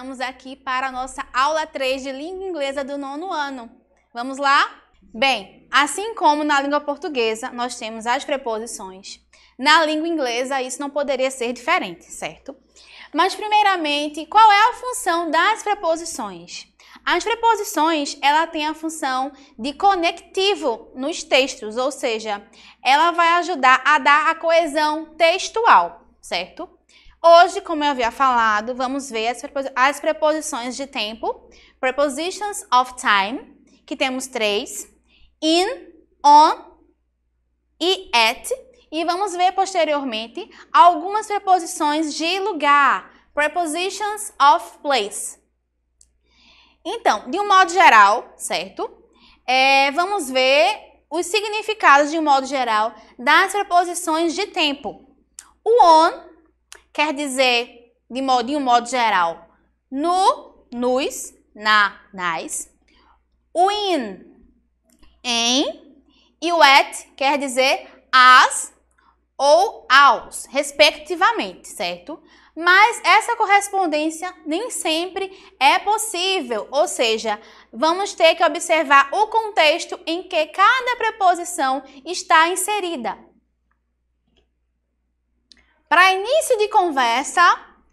estamos aqui para a nossa aula 3 de língua inglesa do nono ano. Vamos lá? Bem, assim como na língua portuguesa nós temos as preposições, na língua inglesa isso não poderia ser diferente, certo? Mas primeiramente, qual é a função das preposições? As preposições, ela tem a função de conectivo nos textos, ou seja, ela vai ajudar a dar a coesão textual, certo? Hoje, como eu havia falado, vamos ver as, prepos as preposições de tempo, prepositions of time, que temos três, in, on e at, e vamos ver posteriormente algumas preposições de lugar, prepositions of place. Então, de um modo geral, certo? É, vamos ver os significados de um modo geral das preposições de tempo. O on quer dizer, de, modo, de um modo geral, no, nos, na, nas. O in, em. E o at quer dizer as ou aos, respectivamente, certo? Mas essa correspondência nem sempre é possível, ou seja, vamos ter que observar o contexto em que cada preposição está inserida. Para início de conversa,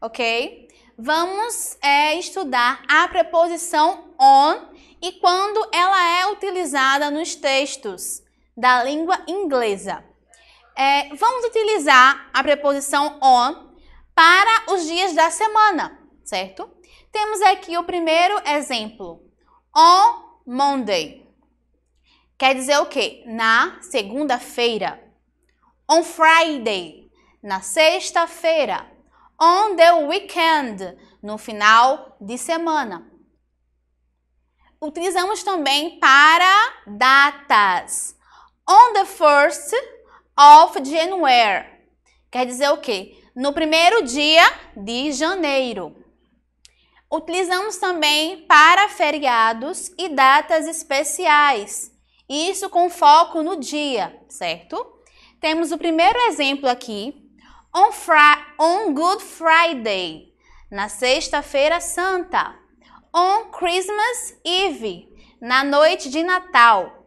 ok? Vamos é, estudar a preposição on e quando ela é utilizada nos textos da língua inglesa. É, vamos utilizar a preposição on para os dias da semana, certo? Temos aqui o primeiro exemplo. On Monday. Quer dizer o quê? Na segunda-feira. On Friday na sexta-feira. On the weekend, no final de semana. Utilizamos também para datas. On the first of January. Quer dizer o quê? No primeiro dia de janeiro. Utilizamos também para feriados e datas especiais. Isso com foco no dia, certo? Temos o primeiro exemplo aqui On, on Good Friday, na Sexta-feira Santa. On Christmas Eve, na noite de Natal.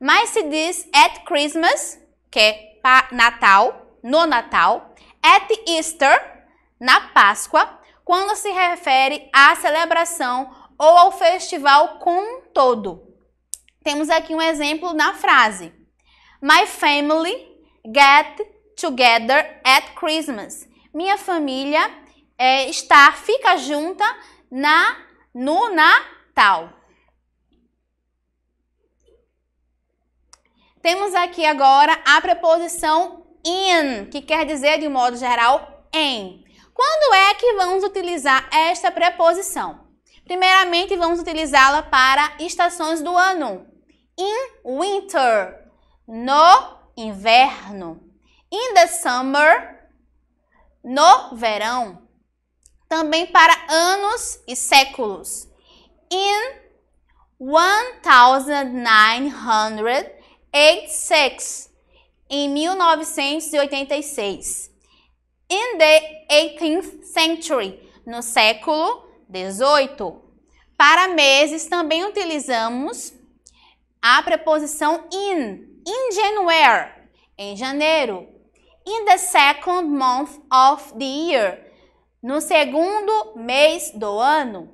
Mas se diz at Christmas, que é Natal, no Natal, at Easter, na Páscoa, quando se refere à celebração ou ao festival como um todo. Temos aqui um exemplo na frase: My family get together at Christmas. Minha família é, está, fica junta na, no Natal. Temos aqui agora a preposição in, que quer dizer, de um modo geral, em. Quando é que vamos utilizar esta preposição? Primeiramente, vamos utilizá-la para estações do ano. In winter, no inverno. In the summer, no verão. Também para anos e séculos. In 1986, em 1986. In the 18th century, no século 18. Para meses também utilizamos a preposição in, in January, em janeiro. In the second month of the year, no segundo mês do ano.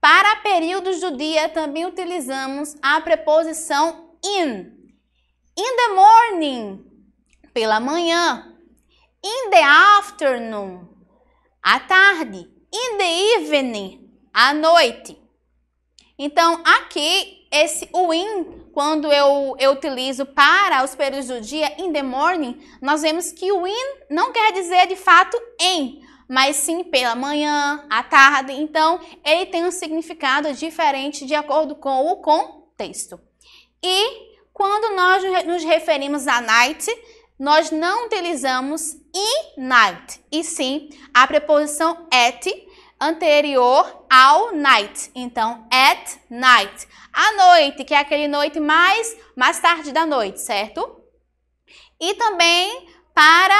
Para períodos do dia também utilizamos a preposição in. In the morning, pela manhã. In the afternoon, à tarde. In the evening, à noite. Então, aqui esse "in" quando eu, eu utilizo para os períodos do dia, in the morning, nós vemos que o "in" não quer dizer de fato em, mas sim pela manhã, à tarde. Então, ele tem um significado diferente de acordo com o contexto. E quando nós nos referimos a night, nós não utilizamos in night, e sim a preposição at anterior ao night. Então, at night. À noite, que é aquele noite mais, mais tarde da noite, certo? E também para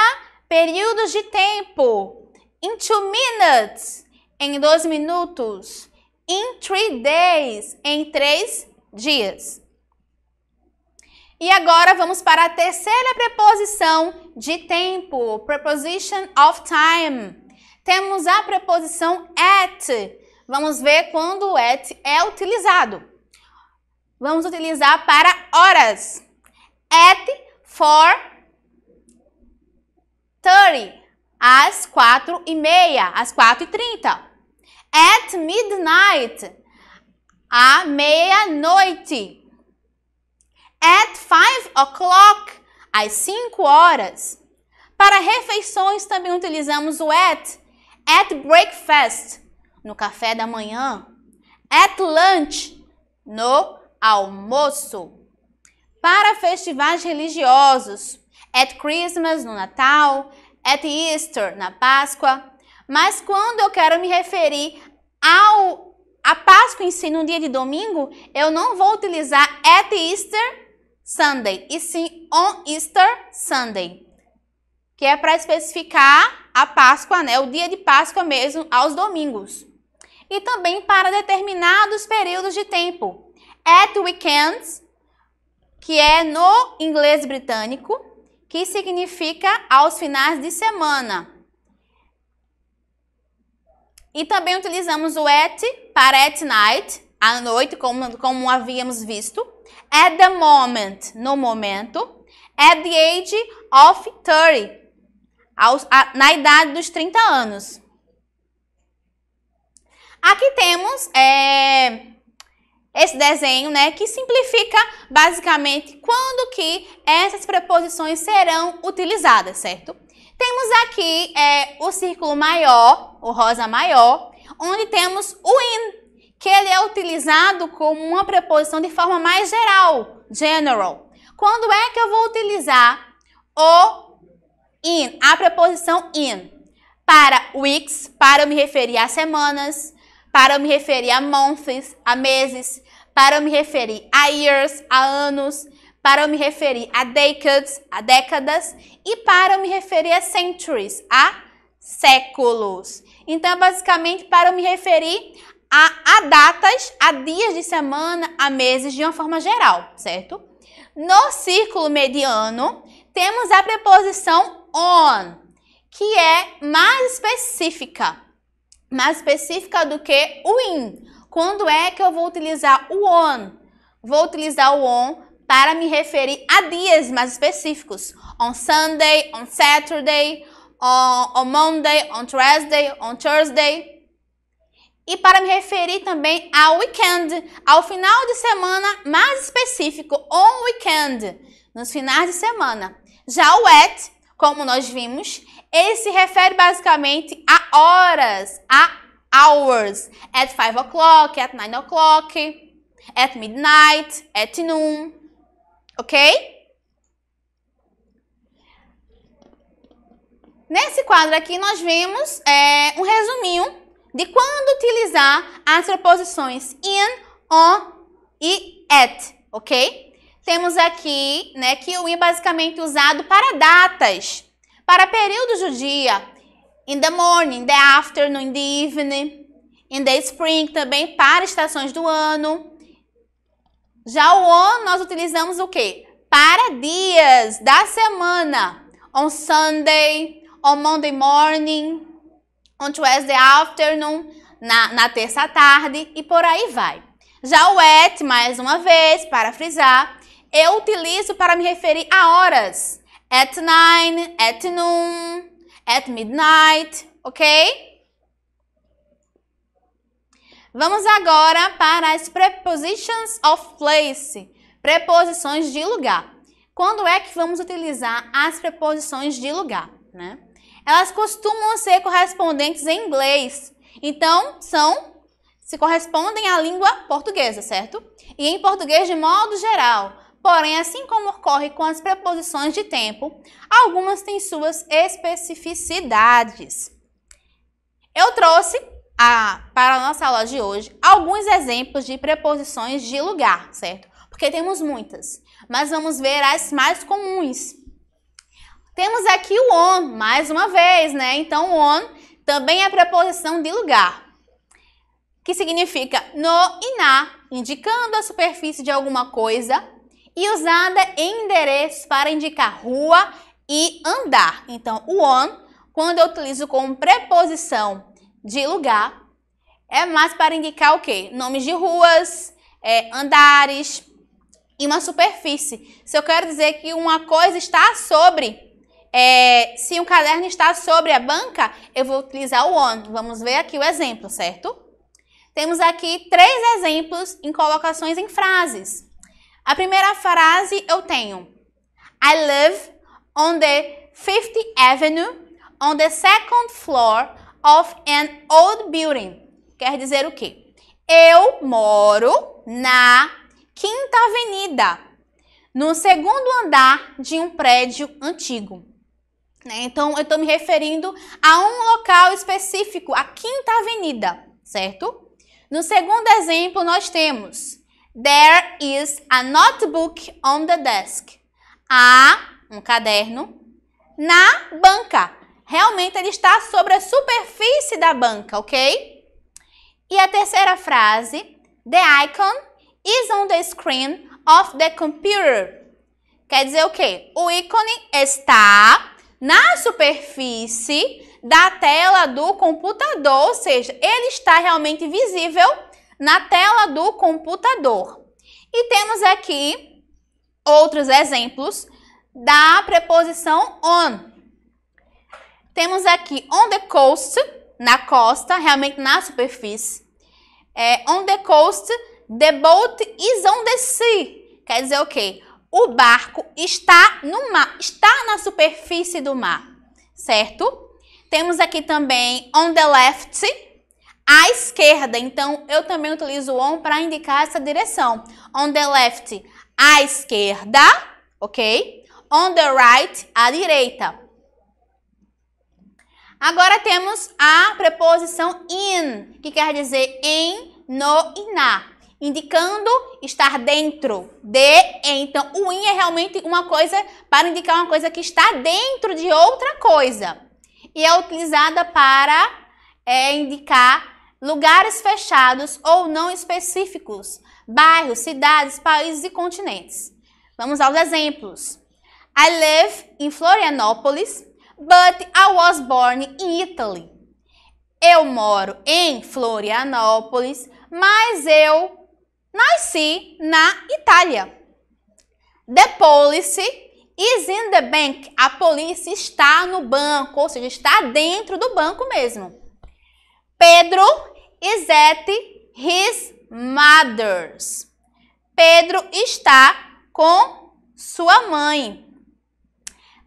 períodos de tempo. In two minutes, em dois minutos. In three days, em três dias. E agora vamos para a terceira preposição de tempo, preposition of time temos a preposição at. Vamos ver quando o at é utilizado. Vamos utilizar para horas. At for 30, às 4 e meia, às 4 e 30. At midnight, à meia-noite. At 5 o'clock, às 5 horas. Para refeições também utilizamos o at At breakfast, no café da manhã. At lunch, no almoço. Para festivais religiosos. At Christmas, no Natal. At Easter, na Páscoa. Mas quando eu quero me referir ao a Páscoa em si no dia de domingo, eu não vou utilizar at Easter Sunday, e sim on Easter Sunday que é para especificar a Páscoa, né, o dia de Páscoa mesmo, aos domingos. E também para determinados períodos de tempo. At weekends, que é no inglês britânico, que significa aos finais de semana. E também utilizamos o at para at night, à noite, como, como havíamos visto. At the moment, no momento. At the age of 30, aos, a, na idade dos 30 anos. Aqui temos é, esse desenho, né, que simplifica basicamente quando que essas preposições serão utilizadas, certo? Temos aqui é, o círculo maior, o rosa maior, onde temos o in, que ele é utilizado como uma preposição de forma mais geral, general. Quando é que eu vou utilizar o In, a preposição in. Para weeks, para me referir a semanas, para me referir a months, a meses, para me referir a years, a anos, para me referir a decades, a décadas e para me referir a centuries, a séculos. Então, é basicamente, para me referir a, a datas, a dias de semana, a meses, de uma forma geral, certo? No círculo mediano, temos a preposição on, que é mais específica, mais específica do que o in. Quando é que eu vou utilizar o on? Vou utilizar o on para me referir a dias mais específicos. On Sunday, on Saturday, on, on Monday, on Tuesday, on Thursday. E para me referir também ao weekend, ao final de semana mais específico, on weekend, nos finais de semana. Já o at como nós vimos, ele se refere basicamente a horas, a hours, at 5 o'clock, at 9 o'clock, at midnight, at noon, ok? Nesse quadro aqui nós vimos é, um resuminho de quando utilizar as preposições in, on e at, ok? Temos aqui, né, que o in é basicamente usado para datas, para períodos do dia. In the morning, in the afternoon, in the evening, in the spring também para estações do ano. Já o on nós utilizamos o quê? Para dias da semana. On Sunday, on Monday morning, on Tuesday afternoon, na, na terça tarde e por aí vai. Já o at, mais uma vez, para frisar, eu utilizo para me referir a horas. At nine, at noon, at midnight, ok? Vamos agora para as prepositions of place, preposições de lugar. Quando é que vamos utilizar as preposições de lugar, né? Elas costumam ser correspondentes em inglês, então são se correspondem à língua portuguesa, certo? E em português de modo geral, Porém, assim como ocorre com as preposições de tempo, algumas têm suas especificidades. Eu trouxe a, para a nossa aula de hoje alguns exemplos de preposições de lugar, certo? Porque temos muitas, mas vamos ver as mais comuns. Temos aqui o on, mais uma vez, né? Então, on também é preposição de lugar que significa no e na, indicando a superfície de alguma coisa e usada em endereços para indicar rua e andar. Então, o on, quando eu utilizo como preposição de lugar, é mais para indicar o quê? Nomes de ruas, é, andares e uma superfície. Se eu quero dizer que uma coisa está sobre, é, se um caderno está sobre a banca, eu vou utilizar o on. Vamos ver aqui o exemplo, certo? Temos aqui três exemplos em colocações em frases. A primeira frase eu tenho I live on the 50th Avenue on the second floor of an old building. Quer dizer o quê? Eu moro na Quinta Avenida, no segundo andar de um prédio antigo. Né? Então, eu estou me referindo a um local específico, a Quinta Avenida, certo? No segundo exemplo, nós temos There is a notebook on the desk. Há um caderno na banca. Realmente ele está sobre a superfície da banca, ok? E a terceira frase, the icon is on the screen of the computer. Quer dizer o quê? O ícone está na superfície da tela do computador, ou seja, ele está realmente visível na tela do computador. E temos aqui outros exemplos da preposição on. Temos aqui on the coast, na costa, realmente na superfície. É, on the coast, the boat is on the sea. Quer dizer o quê? O barco está no mar, está na superfície do mar, certo? Temos aqui também on the left, à esquerda. Então, eu também utilizo o on para indicar essa direção. On the left, à esquerda, ok? On the right, à direita. Agora temos a preposição in, que quer dizer em, no e na, indicando estar dentro de, Então, o in é realmente uma coisa para indicar uma coisa que está dentro de outra coisa. E é utilizada para é, indicar lugares fechados ou não específicos, bairros, cidades, países e continentes. Vamos aos exemplos. I live in Florianópolis, but I was born in Italy. Eu moro em Florianópolis, mas eu nasci na Itália. The policy is in the bank. A polícia está no banco, ou seja, está dentro do banco mesmo. Pedro is at his mother's. Pedro está com sua mãe.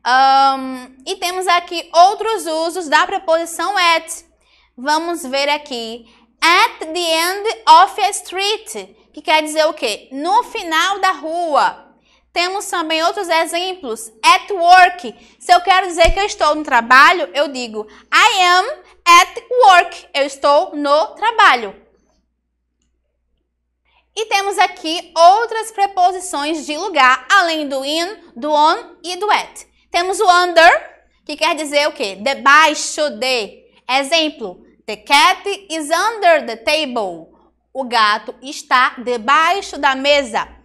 Um, e temos aqui outros usos da preposição at. Vamos ver aqui. At the end of a street, que quer dizer o quê? No final da rua. Temos também outros exemplos. At work. Se eu quero dizer que eu estou no trabalho, eu digo I am at work. Eu estou no trabalho. E temos aqui outras preposições de lugar, além do in, do on e do at. Temos o under, que quer dizer o quê? Debaixo de. Exemplo, the cat is under the table. O gato está debaixo da mesa.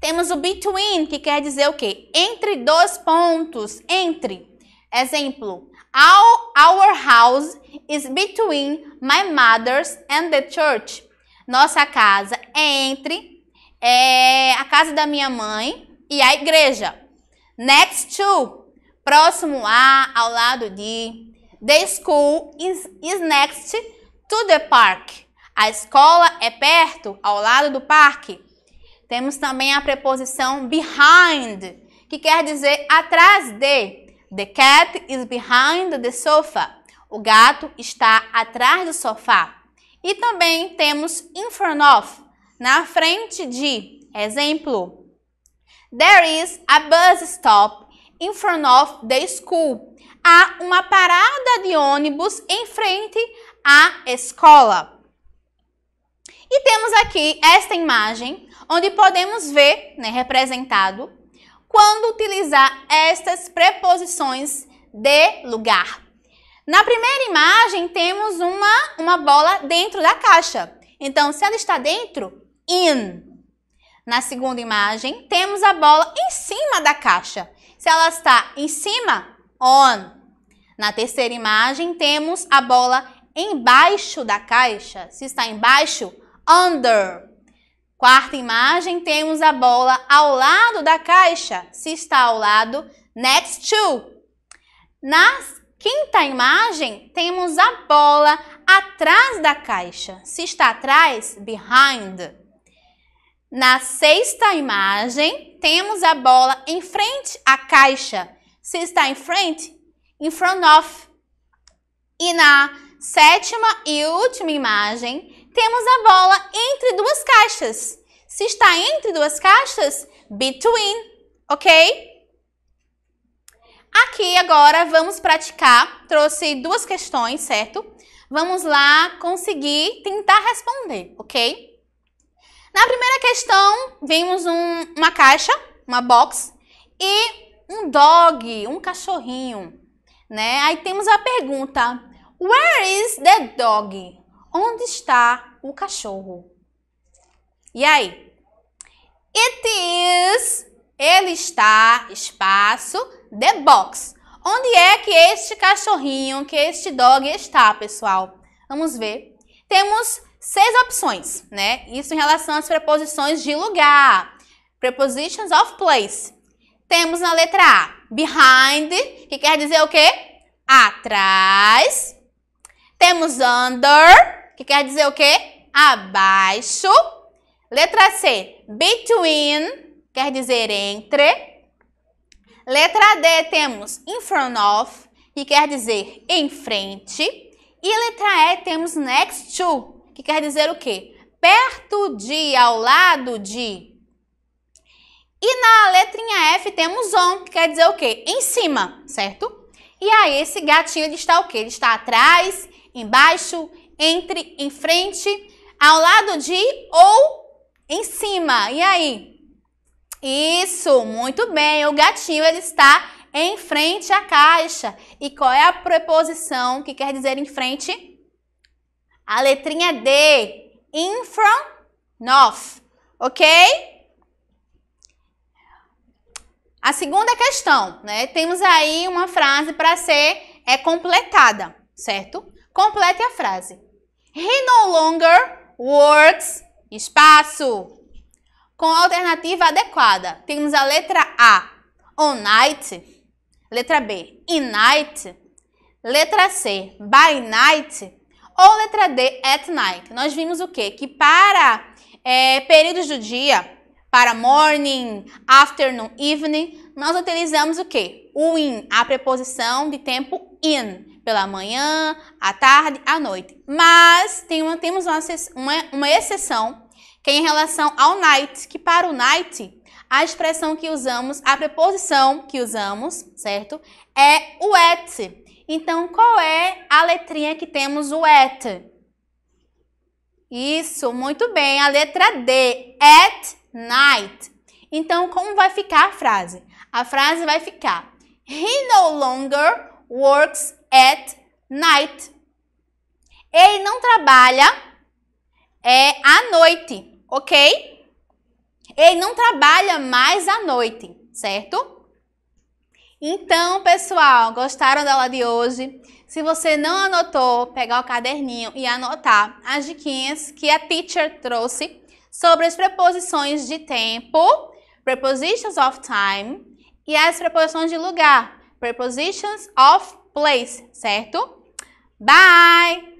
Temos o between, que quer dizer o quê? Entre dois pontos, entre. Exemplo, our, our house is between my mother's and the church. Nossa casa é entre é, a casa da minha mãe e a igreja. Next to, próximo a, ao lado de. The school is, is next to the park. A escola é perto, ao lado do parque. Temos também a preposição behind, que quer dizer atrás de. The cat is behind the sofa. O gato está atrás do sofá. E também temos in front of, na frente de. Exemplo: There is a bus stop in front of the school. Há uma parada de ônibus em frente à escola. E temos aqui esta imagem, onde podemos ver, né, representado, quando utilizar estas preposições de lugar. Na primeira imagem, temos uma, uma bola dentro da caixa. Então, se ela está dentro, in. Na segunda imagem, temos a bola em cima da caixa. Se ela está em cima, on. Na terceira imagem, temos a bola embaixo da caixa. Se está embaixo, on under. Quarta imagem, temos a bola ao lado da caixa. Se está ao lado, next to. Na quinta imagem, temos a bola atrás da caixa. Se está atrás, behind. Na sexta imagem, temos a bola em frente à caixa. Se está em frente, in front of. E na sétima e última imagem, temos a bola entre duas caixas. Se está entre duas caixas, between, ok? Aqui agora vamos praticar, trouxe duas questões, certo? Vamos lá conseguir tentar responder, ok? Na primeira questão, vimos um, uma caixa, uma box e um dog, um cachorrinho, né? Aí temos a pergunta, where is the dog? onde está o cachorro? E aí? It is, ele está, espaço, the box. Onde é que este cachorrinho, que este dog está, pessoal? Vamos ver. Temos seis opções, né? Isso em relação às preposições de lugar. Prepositions of place. Temos na letra A, behind, que quer dizer o quê? Atrás. Temos under, que quer dizer o quê? Abaixo. Letra C, between, quer dizer entre. Letra D, temos in front of, que quer dizer em frente. E letra E, temos next to, que quer dizer o quê? Perto de, ao lado de. E na letrinha F temos on, que quer dizer o quê? Em cima, certo? E aí, esse gatinho, ele está o quê? Ele está atrás, embaixo, entre, em frente, ao lado de ou em cima. E aí? Isso, muito bem. O gatinho ele está em frente à caixa. E qual é a preposição que quer dizer em frente? A letrinha D, in from, north, ok? A segunda questão, né? Temos aí uma frase para ser é completada, certo? Complete a frase. He no longer works, espaço. Com a alternativa adequada, temos a letra A, on night. Letra B, in night. Letra C, by night. Ou letra D, at night. Nós vimos o quê? Que para é, períodos do dia, para morning, afternoon, evening, nós utilizamos o quê? O in, a preposição de tempo in pela manhã, à tarde, à noite. Mas tem uma, temos uma, uma, uma exceção, que é em relação ao night, que para o night, a expressão que usamos, a preposição que usamos, certo? É o at. Então, qual é a letrinha que temos o at? Isso, muito bem, a letra D, at night. Então, como vai ficar a frase? A frase vai ficar: He no longer works at night. Ele não trabalha é, à noite, ok? Ele não trabalha mais à noite, certo? Então, pessoal, gostaram da aula de hoje? Se você não anotou, pegar o caderninho e anotar as diquinhas que a teacher trouxe sobre as preposições de tempo, prepositions of time, e as preposições de lugar, Prepositions of place, certo? Bye!